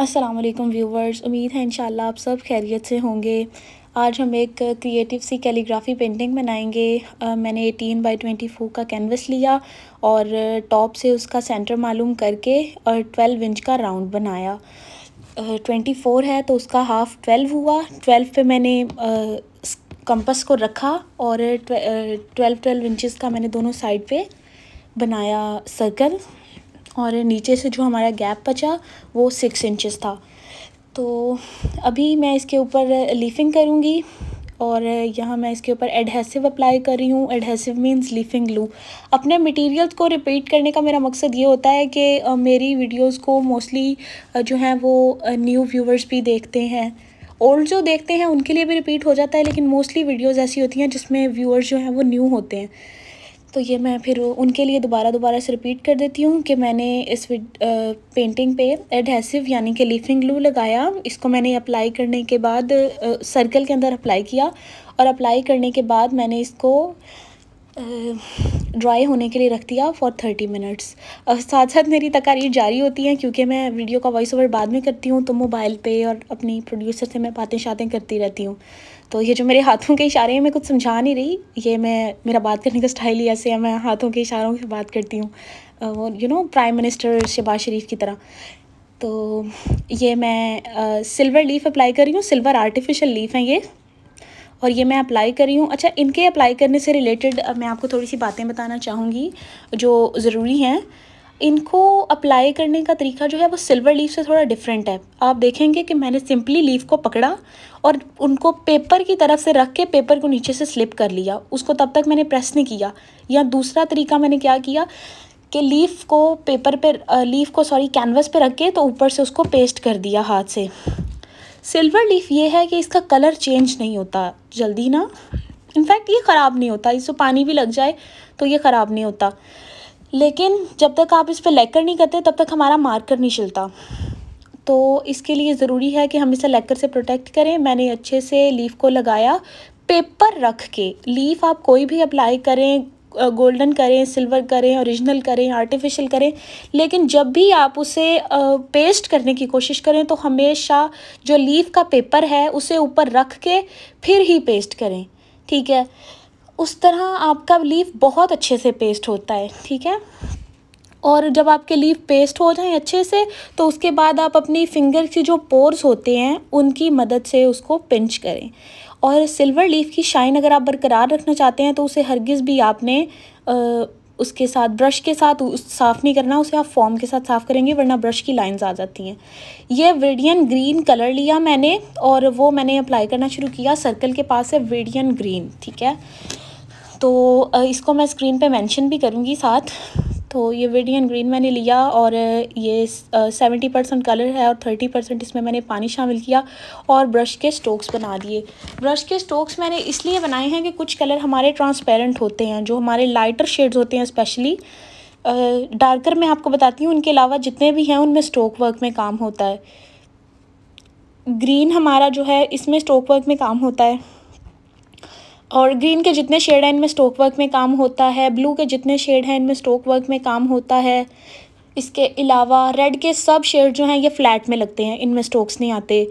Aslam viewers उम्मीद है इन आप सब खैरियत से होंगे आज हम एक क्रिएटिव सी कैलीग्राफी पेंटिंग बनाएंगे आ, मैंने 18 बाई 24 का कैनवस लिया और टॉप से उसका सेंटर मालूम करके और 12 इंच का राउंड बनाया ट्वेंटी फोर है तो उसका हाफ ट्वेल्व हुआ ट्वेल्व पे मैंने कंपस को रखा और ट्वेल्व ट्वेल्व इंचज़ का मैंने दोनों साइड पे बनाया सर्कल और नीचे से जो हमारा गैप बचा वो सिक्स इंचेस था तो अभी मैं इसके ऊपर लीफिंग करूँगी और यहाँ मैं इसके ऊपर एडहेसिव अप्लाई कर रही हूँ एडहेसिव मीन्स लीफिंग ग्लू अपने मटेरियल्स को रिपीट करने का मेरा मकसद ये होता है कि मेरी वीडियोस को मोस्टली जो हैं वो न्यू व्यूवर्स भी देखते हैं ओल्ड जो देखते हैं उनके लिए भी रिपीट हो जाता है लेकिन मोस्टली वीडियोस ऐसी होती हैं जिसमें व्यूअर्स जो हैं वो न्यू होते हैं तो ये मैं फिर उनके लिए दोबारा दोबारा से रिपीट कर देती हूँ कि मैंने इस पेंटिंग पे एडहेसिव यानी कि लीफिंग ग्लू लगाया इसको मैंने अप्लाई करने के बाद सर्कल के अंदर अप्लाई किया और अप्लाई करने के बाद मैंने इसको ड्राई होने के लिए रख दिया फॉर थर्टी मिनट्स साथ साथ मेरी तकारीर जारी होती हैं क्योंकि मैं वीडियो का वॉइस ओवर बाद में करती हूँ तो मोबाइल पे और अपनी प्रोड्यूसर से मैं बातें शातें करती रहती हूँ तो ये जो मेरे हाथों के इशारे हैं मैं कुछ समझा नहीं रही ये मैं मेरा बात करने का स्टाइल ही ऐसे है मैं हाथों के इशारों से बात करती हूँ वो you know prime minister Shahbaz Sharif की तरह तो ये मैं सिल्वर लीफ अप्लाई कर रही हूँ सिल्वर आर्टिफिशियल लीफ हैं ये और ये मैं अप्लाई कर रही हूँ अच्छा इनके अप्लाई करने से रिलेटेड मैं आपको थोड़ी सी बातें बताना चाहूँगी जो ज़रूरी हैं इनको अप्लाई करने का तरीका जो है वो सिल्वर लीफ से थोड़ा डिफरेंट है आप देखेंगे कि मैंने सिंपली लीफ को पकड़ा और उनको पेपर की तरफ से रख के पेपर को नीचे से स्लिप कर लिया उसको तब तक मैंने प्रेस नहीं किया या दूसरा तरीका मैंने क्या किया कि लीफ को पेपर पे लीफ को सॉरी कैनवस पे रख के तो ऊपर से उसको पेस्ट कर दिया हाथ से सिल्वर लीफ ये है कि इसका कलर चेंज नहीं होता जल्दी ना इनफैक्ट ये ख़राब नहीं होता इसको पानी भी लग जाए तो ये ख़राब नहीं होता लेकिन जब तक आप इस पर लेकर नहीं करते तब तक हमारा मार्कर नहीं चलता तो इसके लिए ज़रूरी है कि हम इसे लेकर से प्रोटेक्ट करें मैंने अच्छे से लीफ को लगाया पेपर रख के लीफ आप कोई भी अप्लाई करें गोल्डन करें सिल्वर करें ओरिजिनल करें आर्टिफिशियल करें लेकिन जब भी आप उसे पेस्ट करने की कोशिश करें तो हमेशा जो लीफ का पेपर है उसे ऊपर रख के फिर ही पेस्ट करें ठीक है उस तरह आपका लीफ बहुत अच्छे से पेस्ट होता है ठीक है और जब आपके लीफ पेस्ट हो जाएं अच्छे से तो उसके बाद आप अपनी फिंगर की जो पोर्स होते हैं उनकी मदद से उसको पिंच करें और सिल्वर लीफ की शाइन अगर आप बरकरार रखना चाहते हैं तो उसे हरगिज़ भी आपने आ, उसके साथ ब्रश के साथ साफ़ नहीं करना उसे आप फॉर्म के साथ साफ़ करेंगे वरना ब्रश की लाइंस आ जाती हैं ये वेडियन ग्रीन कलर लिया मैंने और वो मैंने अप्लाई करना शुरू किया सर्कल के पास है वेडियन ग्रीन ठीक है तो इसको मैं स्क्रीन पे मेंशन भी करूँगी साथ तो ये वेडियन ग्रीन मैंने लिया और ये सेवेंटी परसेंट कलर है और थर्टी परसेंट इसमें मैंने पानी शामिल किया और ब्रश के स्टोक्स बना दिए ब्रश के स्टोक्स मैंने इसलिए बनाए हैं कि कुछ कलर हमारे ट्रांसपेरेंट होते हैं जो हमारे लाइटर शेड्स होते हैं स्पेशली डार्कर मैं आपको बताती हूँ उनके अलावा जितने भी हैं उनमें स्ट्रोक वर्क में काम होता है ग्रीन हमारा जो है इसमें स्टोक वर्क में काम होता है और ग्रीन के जितने शेड हैं इनमें स्टोक वर्क में काम होता है ब्लू के जितने शेड हैं इनमें स्टोक वर्क में काम होता है इसके अलावा रेड के सब शेड जो हैं ये फ्लैट में लगते हैं इनमें स्टोक्स नहीं आते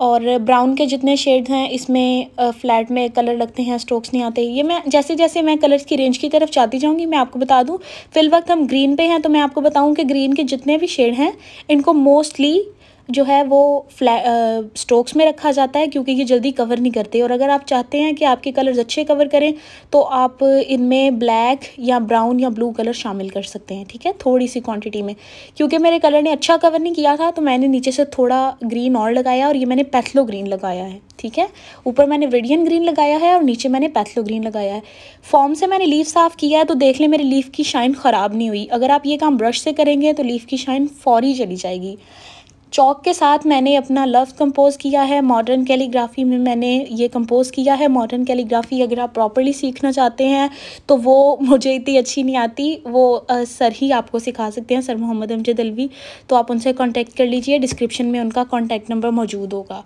और ब्राउन के जितने शेड हैं इसमें फ्लैट में कलर लगते हैं स्ट्रोक्स नहीं आते ये मैं जैसे जैसे मैं कलर्स की रेंज की तरफ जाती जाऊँगी मैं आपको बता दूँ फिल वक्त हम ग्रीन पे हैं तो मैं आपको बताऊँ कि ग्रीन के जितने भी शेड हैं इनको मोस्टली जो है वो फ्लै स्ट्रोक्स में रखा जाता है क्योंकि ये जल्दी कवर नहीं करते और अगर आप चाहते हैं कि आपके कलर्स अच्छे कवर करें तो आप इनमें ब्लैक या ब्राउन या ब्लू कलर शामिल कर सकते हैं ठीक है थोड़ी सी क्वांटिटी में क्योंकि मेरे कलर ने अच्छा कवर नहीं किया था तो मैंने नीचे से थोड़ा ग्रीन और लगाया और ये मैंने पैथलो ग्रीन लगाया है ठीक है ऊपर मैंने वेडियन ग्रीन लगाया है और नीचे मैंने पैथलो ग्रीन लगाया है फॉर्म से मैंने लीफ साफ़ किया है तो देख लें मेरी लीफ की शाइन ख़राब नहीं हुई अगर आप ये काम ब्रश से करेंगे तो लीफ की शाइन फौरी चली जाएगी चौक के साथ मैंने अपना लव कंपोज़ किया है मॉडर्न कैलीग्राफ़ी में मैंने ये कंपोज़ किया है मॉडर्न कैलीग्राफ़ी अगर आप प्रॉपरली सीखना चाहते हैं तो वो मुझे इतनी अच्छी नहीं आती वो आ, सर ही आपको सिखा सकते हैं सर मोहम्मद अमजद अलवी तो आप उनसे कॉन्टैक्ट कर लीजिए डिस्क्रिप्शन में उनका कॉन्टैक्ट नंबर मौजूद होगा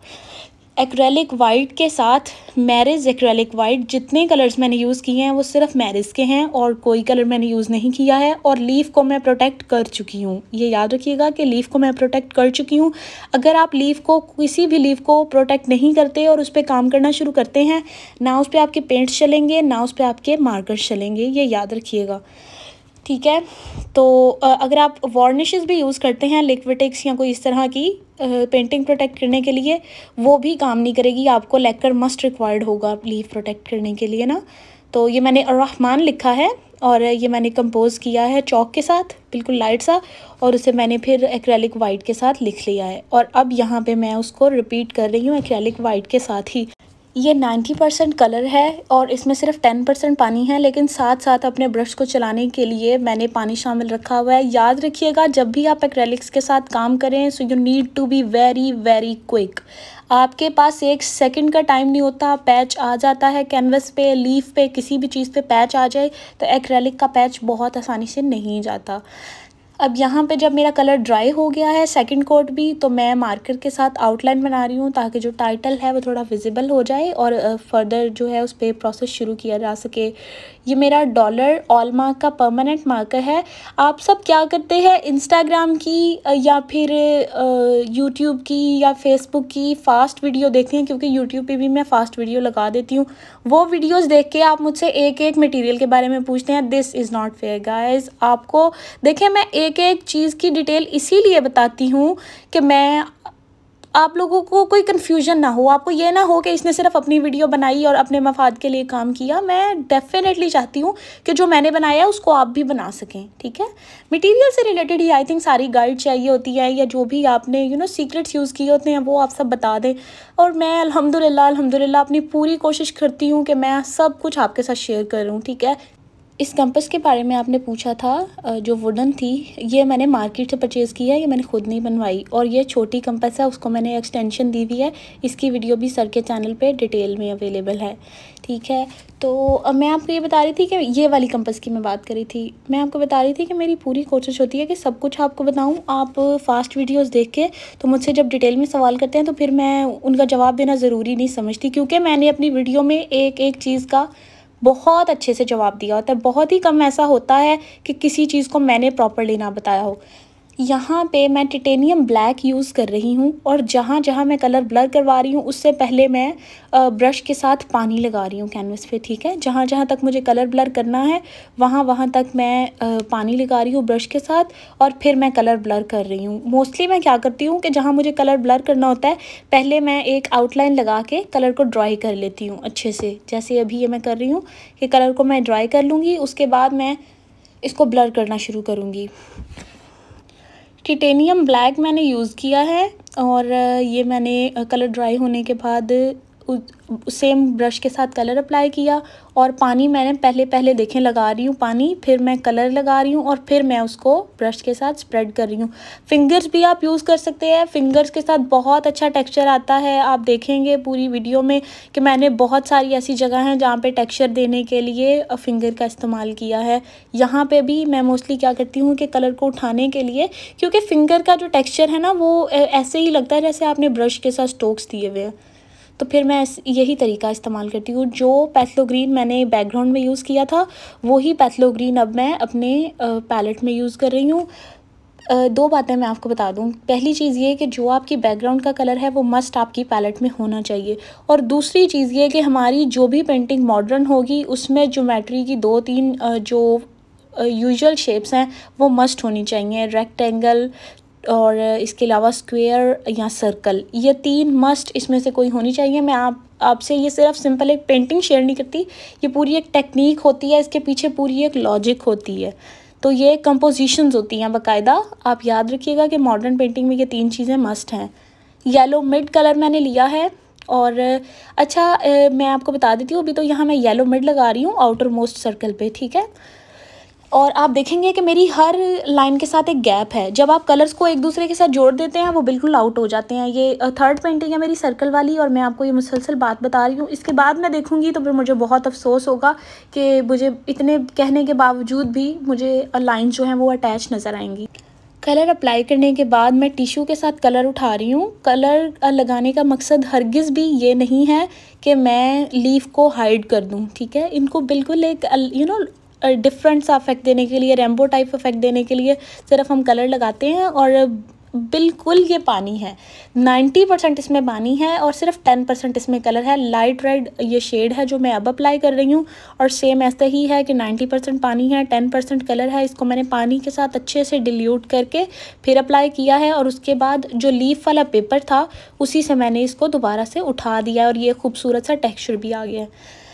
एक्रेलिक वाइट के साथ मैरिज एक्रेलिक वाइट जितने कलर्स मैंने यूज़ किए हैं वो सिर्फ मैरिज के हैं और कोई कलर मैंने यूज़ नहीं किया है और लीफ को मैं प्रोटेक्ट कर चुकी हूँ ये याद रखिएगा कि लीफ को मैं प्रोटेक्ट कर चुकी हूँ अगर आप लीफ को किसी भी लीफ को प्रोटेक्ट नहीं करते और उस पर काम करना शुरू करते हैं ना उस पर आपके पेंट्स चलेंगे ना उस पर आपके मार्कर्स चलेंगे ये याद रखिएगा ठीक है तो अगर आप वार्निशेस भी यूज़ करते हैं लिक्विटिक्स या कोई इस तरह की पेंटिंग प्रोटेक्ट करने के लिए वो भी काम नहीं करेगी आपको लेकर मस्ट रिक्वायर्ड होगा लीव प्रोटेक्ट करने के लिए ना तो ये मैंने रहमान लिखा है और ये मैंने कंपोज़ किया है चौक के साथ बिल्कुल लाइट सा और उसे मैंने फिर एक्रेलिक वाइट के साथ लिख लिया है और अब यहाँ पे मैं उसको रिपीट कर रही हूँ एक्रेलिक वाइट के साथ ही ये 90 परसेंट कलर है और इसमें सिर्फ 10 परसेंट पानी है लेकिन साथ साथ अपने ब्रश को चलाने के लिए मैंने पानी शामिल रखा हुआ है याद रखिएगा जब भी आप एक्रेलिक्स के साथ काम करें so you need to be very very quick आपके पास एक सेकंड का टाइम नहीं होता पैच आ जाता है कैनवस पे लीफ पे किसी भी चीज़ पे पैच आ जाए तो एक्रेलिक का पैच बहुत आसानी से नहीं जाता अब यहाँ पे जब मेरा कलर ड्राई हो गया है सेकंड कोट भी तो मैं मार्कर के साथ आउटलाइन बना रही हूँ ताकि जो टाइटल है वो थोड़ा विजिबल हो जाए और फर्दर जो है उस पर प्रोसेस शुरू किया जा सके ये मेरा डॉलर ऑल मार्क का परमानेंट मार्कर है आप सब क्या करते हैं इंस्टाग्राम की या फिर यूट्यूब की या फेसबुक की फ़ास्ट वीडियो देखते हैं क्योंकि यूट्यूब पर भी मैं फ़ास्ट वीडियो लगा देती हूँ वो वीडियोज़ देख के आप मुझसे एक एक मटीरियल के बारे में पूछते हैं this is not fair guys आपको देखें मैं एक एक एक चीज़ की डिटेल इसीलिए बताती हूँ कि मैं आप लोगों को कोई कन्फ्यूजन ना हो आपको ये ना हो कि इसने सिर्फ अपनी वीडियो बनाई और अपने मफाद के लिए काम किया मैं डेफ़िनेटली चाहती हूँ कि जो मैंने बनाया उसको आप भी बना सकें ठीक है मटेरियल से रिलेटेड ही आई थिंक सारी गाइड चाहिए होती है या जो भी आपने यू नो सीक्रेट्स यूज़ किए होते हैं वो आप सब बता दें और मैं अलहमदिल्ला अलहमदिल्ला अपनी पूरी कोशिश करती हूँ कि मैं सब कुछ आपके साथ शेयर करूँ ठीक है इस कंपस के बारे में आपने पूछा था जो वुडन थी ये मैंने मार्केट से परचेज़ की है ये मैंने ख़ुद नहीं बनवाई और ये छोटी कंपस है उसको मैंने एक्सटेंशन दी हुई है इसकी वीडियो भी सर के चैनल पे डिटेल में अवेलेबल है ठीक है तो अब मैं आपको ये बता रही थी कि ये वाली कंपस की मैं बात करी थी मैं आपको बता रही थी कि मेरी पूरी कोशिश होती है कि सब कुछ आपको बताऊँ आप फास्ट वीडियोज़ देख के तो मुझसे जब डिटेल में सवाल करते हैं तो फिर मैं उनका जवाब देना ज़रूरी नहीं समझती क्योंकि मैंने अपनी वीडियो में एक एक चीज़ का बहुत अच्छे से जवाब दिया होता है बहुत ही कम ऐसा होता है कि किसी चीज़ को मैंने प्रॉपरली ना बताया हो यहाँ पे मैं टिटेनियम ब्लैक यूज़ कर रही हूँ और जहाँ जहाँ मैं कलर ब्लर करवा रही हूँ उससे पहले मैं ब्रश के साथ पानी लगा रही हूँ कैनवस पे ठीक है जहाँ जहाँ तक मुझे कलर ब्लर करना है वहाँ वहाँ तक मैं पानी लगा रही हूँ ब्रश के साथ और फिर मैं कलर ब्लर कर रही हूँ मोस्टली मैं क्या करती हूँ कि जहाँ मुझे कलर ब्लर करना होता है पहले मैं एक आउटलाइन लगा के कलर को ड्राई कर लेती हूँ अच्छे से जैसे अभी ये मैं कर रही हूँ कि कलर को मैं ड्राई कर लूँगी उसके बाद मैं इसको ब्लर करना शुरू करूँगी टिटेनियम ब्लैक मैंने यूज़ किया है और ये मैंने कलर ड्राई होने के बाद सेम ब्रश के साथ कलर अप्लाई किया और पानी मैंने पहले पहले देखें लगा रही हूँ पानी फिर मैं कलर लगा रही हूँ और फिर मैं उसको ब्रश के साथ स्प्रेड कर रही हूँ फिंगर्स भी आप यूज़ कर सकते हैं फिंगर्स के साथ बहुत अच्छा टेक्सचर आता है आप देखेंगे पूरी वीडियो में कि मैंने बहुत सारी ऐसी जगह हैं जहाँ पर टेक्स्चर देने के लिए फिंगर का इस्तेमाल किया है यहाँ पर भी मैं मोस्टली क्या करती हूँ कि कलर को उठाने के लिए क्योंकि फिंगर का जो टेक्स्चर है ना वो ऐसे ही लगता है जैसे आपने ब्रश के साथ स्टोक्स दिए हुए हैं तो फिर मैं यही तरीका इस्तेमाल करती हूँ जो पैथलोग्रीन मैंने बैकग्राउंड में यूज़ किया था वही पैथलोग्रीन अब मैं अपने पैलेट में यूज़ कर रही हूँ दो बातें मैं आपको बता दूँ पहली चीज़ ये है कि जो आपकी बैकग्राउंड का कलर है वो मस्ट आपकी पैलेट में होना चाहिए और दूसरी चीज़ ये कि हमारी जो भी पेंटिंग मॉडर्न होगी उसमें ज्योमेट्री की दो तीन जो यूजुअल शेप्स हैं वो मस्ट होनी चाहिए रेक्टेंगल और इसके अलावा स्क्वेयर या सर्कल ये तीन मस्ट इसमें से कोई होनी चाहिए मैं आप आपसे ये सिर्फ सिंपल एक पेंटिंग शेयर नहीं करती ये पूरी एक टेक्निक होती है इसके पीछे पूरी एक लॉजिक होती है तो ये कंपोजिशंस होती हैं बाकायदा आप याद रखिएगा कि मॉडर्न पेंटिंग में ये तीन चीज़ें मस्ट हैं येलो मिड कलर मैंने लिया है और अच्छा मैं आपको बता देती हूँ अभी तो यहाँ मैं येलो मिड लगा रही हूँ आउटर मोस्ट सर्कल पर ठीक है और आप देखेंगे कि मेरी हर लाइन के साथ एक गैप है जब आप कलर्स को एक दूसरे के साथ जोड़ देते हैं वो बिल्कुल आउट हो जाते हैं ये थर्ड पेंटिंग है मेरी सर्कल वाली और मैं आपको ये मुसलसल बात बता रही हूँ इसके बाद मैं देखूँगी तो फिर मुझे बहुत अफसोस होगा कि मुझे इतने कहने के बावजूद भी मुझे लाइन्स जो हैं वो अटैच नज़र आएंगी कलर अप्लाई करने के बाद मैं टिशू के साथ कलर उठा रही हूँ कलर लगाने का मकसद हरगिज़ भी ये नहीं है कि मैं लीफ को हाइड कर दूँ ठीक है इनको बिल्कुल एक यू नो डिफरेंट सा इफेक्ट देने के लिए रेम्बो टाइप इफेक्ट देने के लिए सिर्फ हम कलर लगाते हैं और बिल्कुल ये पानी है 90 परसेंट इसमें पानी है और सिर्फ 10 परसेंट इसमें कलर है लाइट रेड ये शेड है जो मैं अब अप्लाई कर रही हूँ और सेम ऐसा ही है कि 90 परसेंट पानी है 10 परसेंट कलर है इसको मैंने पानी के साथ अच्छे से डिल्यूट करके फिर अप्लाई किया है और उसके बाद जो लीफ वाला पेपर था उसी से मैंने इसको दोबारा से उठा दिया और ये खूबसूरत सा टेक्स्चर भी आ गया है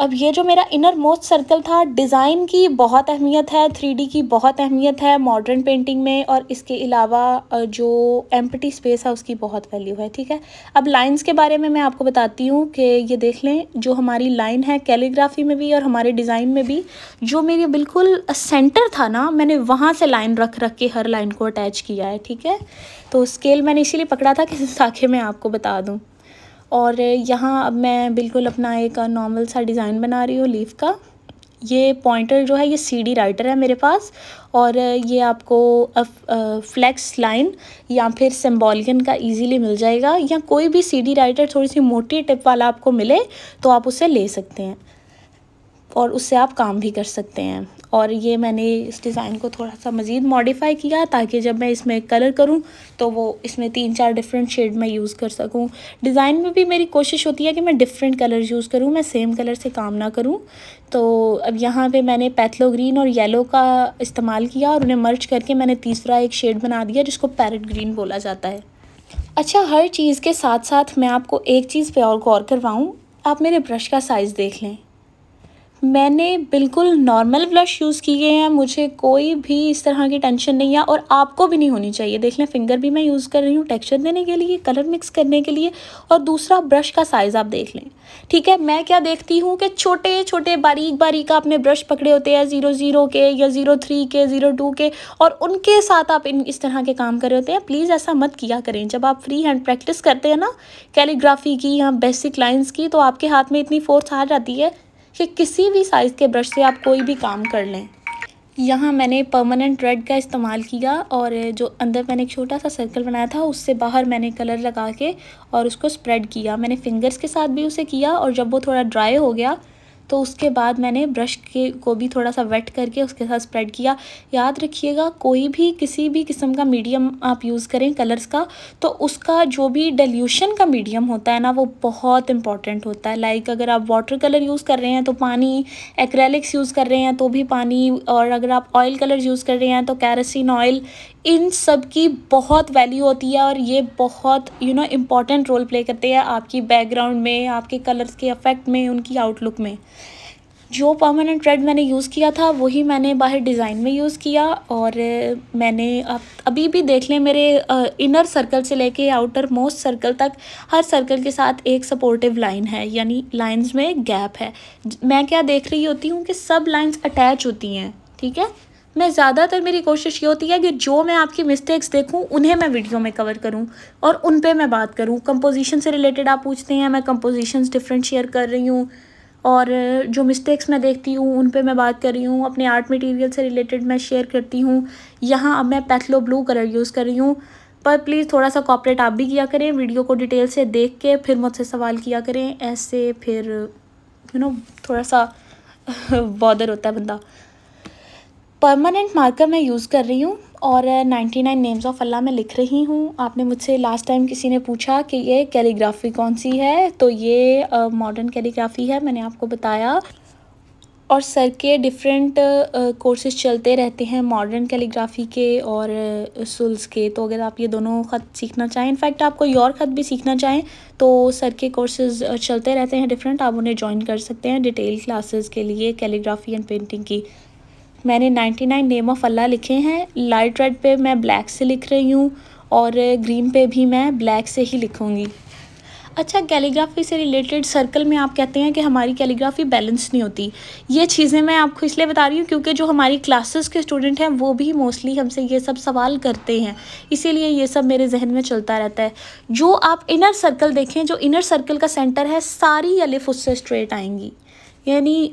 अब ये जो मेरा इनर मोस्ट सर्कल था डिज़ाइन की बहुत अहमियत है थ्री की बहुत अहमियत है मॉडर्न पेंटिंग में और इसके अलावा जो एम्पटी स्पेस है उसकी बहुत वैल्यू है ठीक है अब लाइंस के बारे में मैं आपको बताती हूँ कि ये देख लें जो हमारी लाइन है कैलीग्राफी में भी और हमारे डिज़ाइन में भी जो मेरी बिल्कुल सेंटर था ना मैंने वहाँ से लाइन रख रख के हर लाइन को अटैच किया है ठीक है तो स्केल मैंने इसीलिए पकड़ा था कि साखे मैं आपको बता दूँ और यहाँ अब मैं बिल्कुल अपना एक नॉर्मल सा डिज़ाइन बना रही हूँ लीफ का ये पॉइंटर जो है ये सीडी राइटर है मेरे पास और ये आपको फ्लैक्स लाइन या फिर सिम्बॉलिकन का इजीली मिल जाएगा या कोई भी सीडी राइटर थोड़ी सी मोटी टिप वाला आपको मिले तो आप उसे ले सकते हैं और उससे आप काम भी कर सकते हैं और ये मैंने इस डिज़ाइन को थोड़ा सा मज़ीद मॉडिफाई किया ताकि जब मैं इसमें कलर करूँ तो वो इसमें तीन चार डिफरेंट शेड मैं यूज़ कर सकूँ डिज़ाइन में भी मेरी कोशिश होती है कि मैं डिफरेंट कलर यूज़ करूँ मैं सेम कलर से काम ना करूँ तो अब यहाँ पे मैंने पैथलो ग्रीन और येलो का इस्तेमाल किया और उन्हें मर्च करके मैंने तीसरा एक शेड बना दिया जिसको पैरट ग्रीन बोला जाता है अच्छा हर चीज़ के साथ साथ मैं आपको एक चीज़ पर और गौर करवाऊँ आप मेरे ब्रश का साइज़ देख लें मैंने बिल्कुल नॉर्मल ब्लश यूज़ किए हैं मुझे कोई भी इस तरह की टेंशन नहीं है और आपको भी नहीं होनी चाहिए देख लें फिंगर भी मैं यूज़ कर रही हूँ टेक्सचर देने के लिए कलर मिक्स करने के लिए और दूसरा ब्रश का साइज़ आप देख लें ठीक है मैं क्या देखती हूँ कि छोटे छोटे बारीक बारीक आपने ब्रश पकड़े होते हैं ज़ीरो ज़ीरो के या ज़ीरो थ्री के ज़ीरो टू के और उनके साथ आप इन इस तरह के काम कर रहे होते हैं प्लीज़ ऐसा मत किया करें जब आप फ्री हैंड प्रैक्टिस करते हैं ना कैलीग्राफी की या बेसिक लाइन्स की तो आपके हाथ में इतनी फोर्स आ जाती है कि किसी भी साइज़ के ब्रश से आप कोई भी काम कर लें यहाँ मैंने परमानेंट रेड का इस्तेमाल किया और जो अंदर मैंने एक छोटा सा सर्कल बनाया था उससे बाहर मैंने कलर लगा के और उसको स्प्रेड किया मैंने फिंगर्स के साथ भी उसे किया और जब वो थोड़ा ड्राई हो गया तो उसके बाद मैंने ब्रश के को भी थोड़ा सा वेट करके उसके साथ स्प्रेड किया याद रखिएगा कोई भी किसी भी किस्म का मीडियम आप यूज़ करें कलर्स का तो उसका जो भी डल्यूशन का मीडियम होता है ना वो बहुत इंपॉर्टेंट होता है लाइक अगर आप वाटर कलर यूज़ कर रहे हैं तो पानी एक्रेलिक्स यूज़ कर रहे हैं तो भी पानी और अगर आप ऑयल कलर यूज़ कर रहे हैं तो कैरसिन ऑयल इन सब की बहुत वैल्यू होती है और ये बहुत you know important role play करते हैं आपकी बैकग्राउंड में आपके कलर्स के अफेक्ट में उनकी आउटलुक में जो परमानेंट रेड मैंने यूज़ किया था वही मैंने बाहर डिज़ाइन में यूज़ किया और मैंने आप अभी भी देख लें मेरे इनर सर्कल से लेके आउटर मोस्ट सर्कल तक हर सर्कल के साथ एक सपोर्टिव लाइन है यानी लाइंस में गैप है मैं क्या देख रही होती हूँ कि सब लाइंस अटैच होती हैं ठीक है मैं ज़्यादातर मेरी कोशिश ये होती है कि जो मैं आपकी मिस्टेक्स देखूं उन्हें मैं वीडियो में कवर करूं और उन पे मैं बात करूं कंपोजिशन से रिलेटेड आप पूछते हैं मैं कंपोजिशंस डिफरेंट शेयर कर रही हूँ और जो मिस्टेक्स मैं देखती हूँ उन पे मैं बात कर रही हूँ अपने आर्ट मटेरियल से रिलेटेड मैं शेयर करती हूँ यहाँ अब मैं पैथलो ब्लू कलर यूज़ कर रही हूँ पर प्लीज़ थोड़ा सा कॉपरेट आप भी किया करें वीडियो को डिटेल से देख के फिर मुझसे सवाल किया करें ऐसे फिर यू नो थोड़ा सा बॉदर होता है बंदा परमानेंट मार्कर मैं यूज़ कर रही हूँ और नाइन्टी नाइन नेम्स ऑफ़ अल्लाह मैं लिख रही हूँ आपने मुझसे लास्ट टाइम किसी ने पूछा कि ये कैलीग्राफी कौन सी है तो ये मॉडर्न कैलीग्राफी है मैंने आपको बताया और सर के डिफरेंट कोर्सेज चलते रहते हैं मॉडर्न कैलीग्राफी के और सुल्स के तो अगर आप ये दोनों ख़त सीखना चाहें इनफैक्ट आपको योर ख़त भी सीखना चाहें तो सर के कोर्सेज चलते रहते हैं डिफरेंट आप उन्हें ज्वाइन कर सकते हैं डिटेल क्लासेस के लिए कैलीग्राफी एंड पेंटिंग की मैंने 99 नेम ऑफ़ अल्लाह लिखे हैं लाइट रेड पे मैं ब्लैक से लिख रही हूँ और ग्रीन पे भी मैं ब्लैक से ही लिखूँगी अच्छा कैलीग्राफी से रिलेटेड सर्कल में आप कहते हैं कि हमारी कैलीग्राफी बैलेंस नहीं होती ये चीज़ें मैं आपको इसलिए बता रही हूँ क्योंकि जो हमारी क्लासेस के स्टूडेंट हैं वो भी मोस्टली हमसे ये सब सवाल करते हैं इसीलिए ये सब मेरे जहन में चलता रहता है जो आप इनर सर्कल देखें जो इनर सर्कल का सेंटर है सारी अलिफ उससे स्ट्रेट आएंगी यानी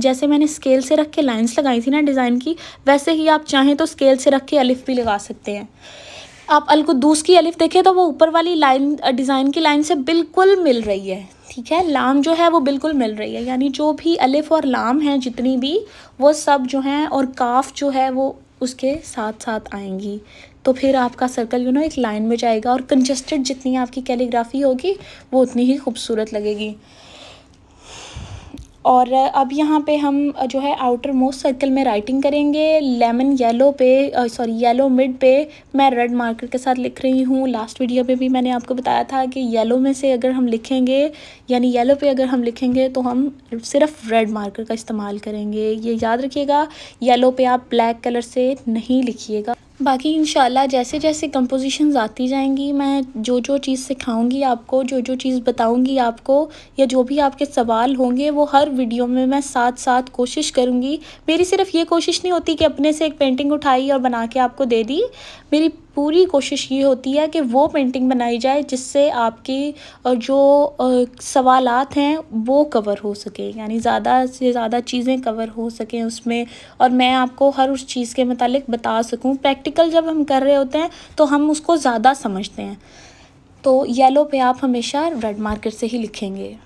जैसे मैंने स्केल से रख के लाइंस लगाई थी ना डिज़ाइन की वैसे ही आप चाहें तो स्केल से रख के अलिफ भी लगा सकते हैं आप अलगुदूस की अलिफ देखें तो वो ऊपर वाली लाइन डिज़ाइन की लाइन से बिल्कुल मिल रही है ठीक है लाम जो है वो बिल्कुल मिल रही है यानी जो भी अलिफ और लाम हैं जितनी भी वो सब जो हैं और काफ जो है वो उसके साथ साथ आएंगी तो फिर आपका सर्कल यू नो एक लाइन में जाएगा और कंजस्टेड जितनी आपकी कैलीग्राफी होगी वो उतनी ही खूबसूरत लगेगी और अब यहाँ पे हम जो है आउटर मोस्ट सर्कल में राइटिंग करेंगे लेमन येलो पे सॉरी येलो मिड पे मैं रेड मार्कर के साथ लिख रही हूँ लास्ट वीडियो में भी मैंने आपको बताया था कि येलो में से अगर हम लिखेंगे यानी येलो पे अगर हम लिखेंगे तो हम सिर्फ रेड मार्कर का इस्तेमाल करेंगे ये याद रखिएगा येलो पे आप ब्लैक कलर से नहीं लिखिएगा बाकी इन जैसे जैसे कंपोजिशंस आती जाएंगी मैं जो जो चीज़ सिखाऊंगी आपको जो जो चीज़ बताऊंगी आपको या जो भी आपके सवाल होंगे वो हर वीडियो में मैं साथ साथ कोशिश करूंगी मेरी सिर्फ ये कोशिश नहीं होती कि अपने से एक पेंटिंग उठाई और बना के आपको दे दी मेरी पूरी कोशिश ये होती है कि वो पेंटिंग बनाई जाए जिससे आपकी जो सवाल हैं वो कवर हो सके यानी ज़्यादा से ज़्यादा चीज़ें कवर हो सकें उसमें और मैं आपको हर उस चीज़ के मतलब बता सकूँ प्रैक्टिकल जब हम कर रहे होते हैं तो हम उसको ज़्यादा समझते हैं तो येलो पे आप हमेशा रेड मार्कर से ही लिखेंगे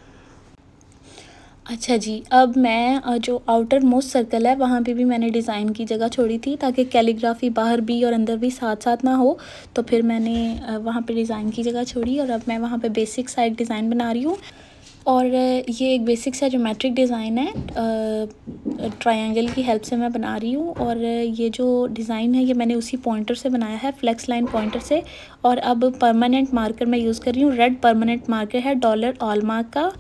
अच्छा जी अब मैं जो आउटर मोस्ट सर्कल है वहाँ पे भी मैंने डिज़ाइन की जगह छोड़ी थी ताकि कैलीग्राफी बाहर भी और अंदर भी साथ साथ ना हो तो फिर मैंने वहाँ पे डिज़ाइन की जगह छोड़ी और अब मैं वहाँ पे बेसिक साइड डिज़ाइन बना रही हूँ और ये एक बेसिक सा जोमेट्रिक डिज़ाइन है ट्रायंगल की हेल्प से मैं बना रही हूँ और ये जो डिज़ाइन है ये मैंने उसी पॉइंटर से बनाया है फ्लेक्स लाइन पॉइंटर से और अब परमानेंट मार्कर मैं यूज़ कर रही हूँ रेड परमानेंट मार्कर है डॉलर ऑल मार्क का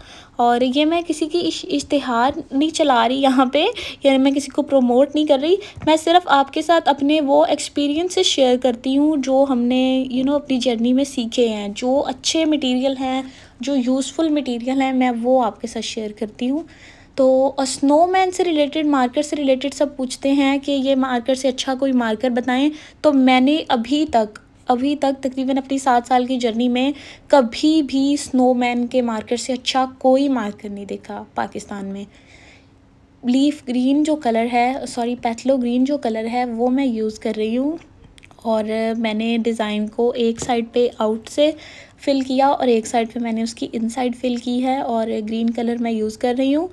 और ये मैं किसी की इश्तहार नहीं चला रही यहाँ पे या मैं किसी को प्रमोट नहीं कर रही मैं सिर्फ आपके साथ अपने वो एक्सपीरियंस शेयर करती हूँ जो हमने यू you नो know, अपनी जर्नी में सीखे हैं जो अच्छे मटेरियल हैं जो यूज़फुल मटेरियल है मैं वो आपके साथ शेयर करती हूँ तो स्नोमैन से रिलेटेड मार्कर से रिलेटेड सब पूछते हैं कि ये मार्कर से अच्छा कोई मार्कर बताएं तो मैंने अभी तक अभी तक तकरीबन अपनी सात साल की जर्नी में कभी भी स्नोमैन के मार्कर से अच्छा कोई मार्कर नहीं देखा पाकिस्तान में लीफ ग्रीन जो कलर है सॉरी पैथलो ग्रीन जो कलर है वो मैं यूज़ कर रही हूँ और मैंने डिज़ाइन को एक साइड पे आउट से फिल किया और एक साइड पे मैंने उसकी इनसाइड फिल की है और ग्रीन कलर मैं यूज़ कर रही हूँ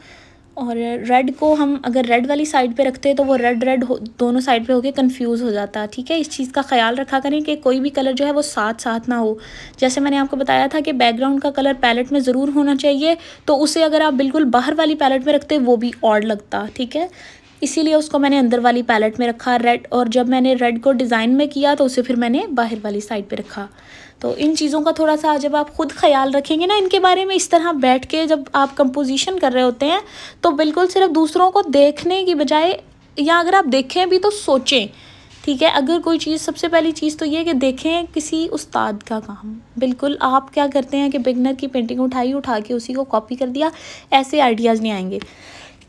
और रेड को हम अगर रेड वाली साइड पे रखते हैं तो वो रेड रेड दोनों साइड पे होके कंफ्यूज हो जाता है ठीक है इस चीज़ का ख्याल रखा करें कि कोई भी कलर जो है वो साथ साथ ना हो जैसे मैंने आपको बताया था कि बैकग्राउंड का कलर पैलेट में ज़रूर होना चाहिए तो उसे अगर आप बिल्कुल बाहर वाली पैलेट में रखते वो भी ऑड लगता ठीक है इसीलिए उसको मैंने अंदर वाली पैलेट में रखा रेड और जब मैंने रेड को डिज़ाइन में किया तो उसे फिर मैंने बाहर वाली साइड पे रखा तो इन चीज़ों का थोड़ा सा जब आप ख़ुद ख्याल रखेंगे ना इनके बारे में इस तरह बैठ के जब आप कंपोजिशन कर रहे होते हैं तो बिल्कुल सिर्फ दूसरों को देखने की बजाय या अगर आप देखें भी तो सोचें ठीक है अगर कोई चीज़ सबसे पहली चीज़ तो ये कि देखें किसी उस्ताद का काम बिल्कुल आप क्या करते हैं कि बिगनर की पेंटिंग उठाई उठा के उसी को कॉपी कर दिया ऐसे आइडियाज़ नहीं आएंगे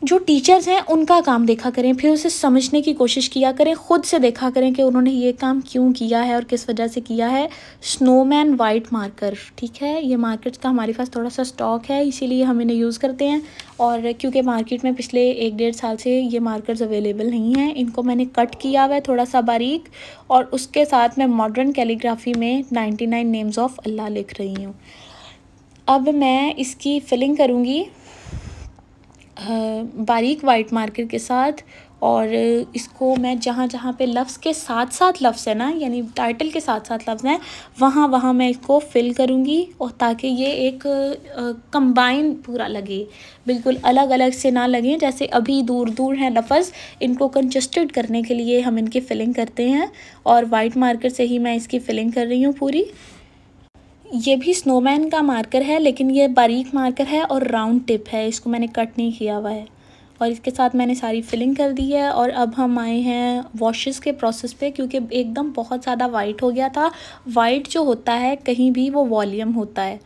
जो टीचर्स हैं उनका काम देखा करें फिर उसे समझने की कोशिश किया करें ख़ुद से देखा करें कि उन्होंने ये काम क्यों किया है और किस वजह से किया है स्नोमैन वाइट मार्कर ठीक है ये मार्केट्स का हमारे पास थोड़ा सा स्टॉक है इसीलिए हम इन्हें यूज़ करते हैं और क्योंकि मार्केट में पिछले एक डेढ़ साल से ये मार्कर्स अवेलेबल नहीं हैं इनको मैंने कट किया हुआ है थोड़ा सा बारीक और उसके साथ मैं मॉडर्न कैलीग्राफी में नाइन्टी नाइन नेम्स ऑफ़ अल्लाह लिख रही हूँ अब मैं इसकी फिलिंग करूँगी बारीक वाइट मार्कर के साथ और इसको मैं जहाँ जहाँ पे लफ्ज़ के साथ साथ लफ्ज़ है ना यानी टाइटल के साथ साथ लफ्ज़ हैं वहाँ वहाँ मैं इसको फिल करूँगी और ताकि ये एक कंबाइन पूरा लगे बिल्कुल अलग अलग से ना लगे जैसे अभी दूर दूर हैं लफ्ज़ इनको कंजस्टेड करने के लिए हम इनकी फ़िलिंग करते हैं और वाइट मार्कर से ही मैं इसकी फ़िलिंग कर रही हूँ पूरी ये भी स्नोमैन का मार्कर है लेकिन ये बारीक मार्कर है और राउंड टिप है इसको मैंने कट नहीं किया हुआ है और इसके साथ मैंने सारी फिलिंग कर दी है और अब हम आए हैं वॉशेस के प्रोसेस पे क्योंकि एकदम बहुत ज़्यादा वाइट हो गया था वाइट जो होता है कहीं भी वो वॉल्यूम होता है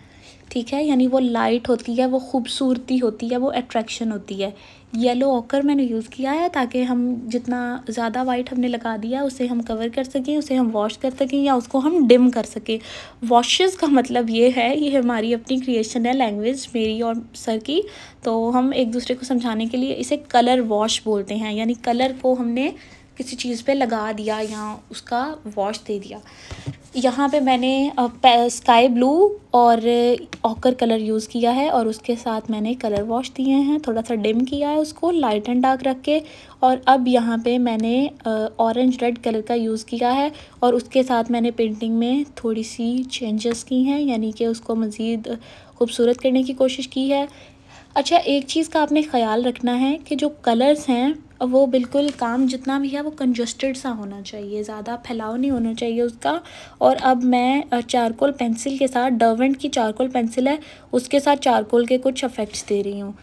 ठीक है यानी वो लाइट होती है वो खूबसूरती होती है वो अट्रैक्शन होती है येलो ऑकर मैंने यूज़ किया है ताकि हम जितना ज़्यादा वाइट हमने लगा दिया उसे हम कवर कर सकें उसे हम वॉश कर सकें या उसको हम डिम कर सकें वॉशेस का मतलब ये है ये हमारी अपनी क्रिएशन है लैंग्वेज मेरी और सर की तो हम एक दूसरे को समझाने के लिए इसे कलर वॉश बोलते हैं यानी कलर को हमने किसी चीज़ पे लगा दिया या उसका वॉश दे दिया यहाँ पे मैंने स्काई ब्लू और ऑकर कलर यूज़ किया है और उसके साथ मैंने कलर वॉश दिए हैं थोड़ा सा डिम किया है उसको लाइट एंड डार्क रख के और अब यहाँ पे मैंने ऑरेंज रेड कलर का यूज़ किया है और उसके साथ मैंने पेंटिंग में थोड़ी सी चेंजेस की हैं यानी कि उसको मज़ीद खूबसूरत करने की कोशिश की है अच्छा एक चीज़ का आपने ख्याल रखना है कि जो कलर्स हैं वो बिल्कुल काम जितना भी है वो कंजस्टेड सा होना चाहिए ज़्यादा फैलाव नहीं होना चाहिए उसका और अब मैं चारकोल पेंसिल के साथ डर्वेंट की चारकोल पेंसिल है उसके साथ चारकोल के कुछ अफेक्ट्स दे रही हूँ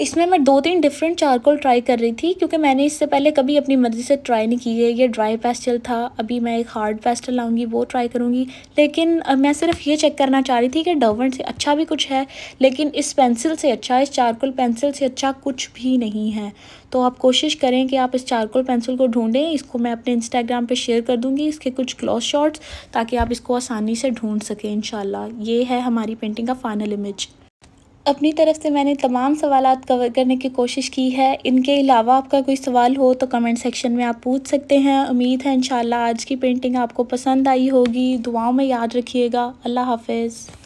इसमें मैं दो तीन डिफरेंट चारकोल ट्राई कर रही थी क्योंकि मैंने इससे पहले कभी अपनी मर्ज़ी से ट्राई नहीं की है ये ड्राई पेस्टल था अभी मैं एक हार्ड पेस्टल लाऊंगी वो ट्राई करूँगी लेकिन मैं सिर्फ ये चेक करना चाह रही थी कि डवन से अच्छा भी कुछ है लेकिन इस पेंसिल से अच्छा इस चारकोल पेंसिल से अच्छा कुछ भी नहीं है तो आप कोशिश करें कि आप इस चारकोल पेंसिल को ढूंढें इसको मैं अपने इंस्टाग्राम पे शेयर कर दूंगी इसके कुछ क्लॉज शॉट्स ताकि आप इसको आसानी से ढूंढ सकें इन ये है हमारी पेंटिंग का फाइनल इमेज अपनी तरफ से मैंने तमाम सवाल कवर करने की कोशिश की है इनके अलावा आपका कोई सवाल हो तो कमेंट सेक्शन में आप पूछ सकते हैं उम्मीद है इंशाल्लाह आज की पेंटिंग आपको पसंद आई होगी दुआओं में याद रखिएगा अल्लाह हाफिज़